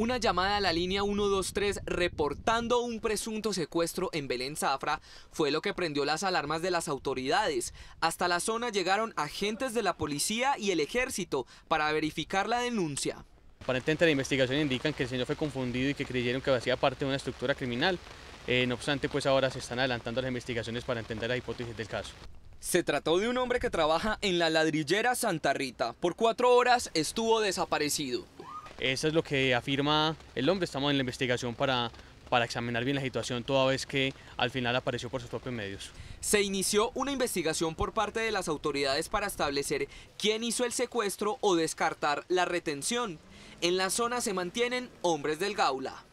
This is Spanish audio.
Una llamada a la línea 123 reportando un presunto secuestro en Belén Zafra fue lo que prendió las alarmas de las autoridades. Hasta la zona llegaron agentes de la policía y el ejército para verificar la denuncia. Aparentemente la investigación indican que el señor fue confundido y que creyeron que hacía parte de una estructura criminal. Eh, no obstante, pues ahora se están adelantando las investigaciones para entender las hipótesis del caso. Se trató de un hombre que trabaja en la ladrillera Santa Rita. Por cuatro horas estuvo desaparecido. Eso es lo que afirma el hombre. Estamos en la investigación para, para examinar bien la situación toda vez que al final apareció por sus propios medios. Se inició una investigación por parte de las autoridades para establecer quién hizo el secuestro o descartar la retención. En la zona se mantienen hombres del Gaula.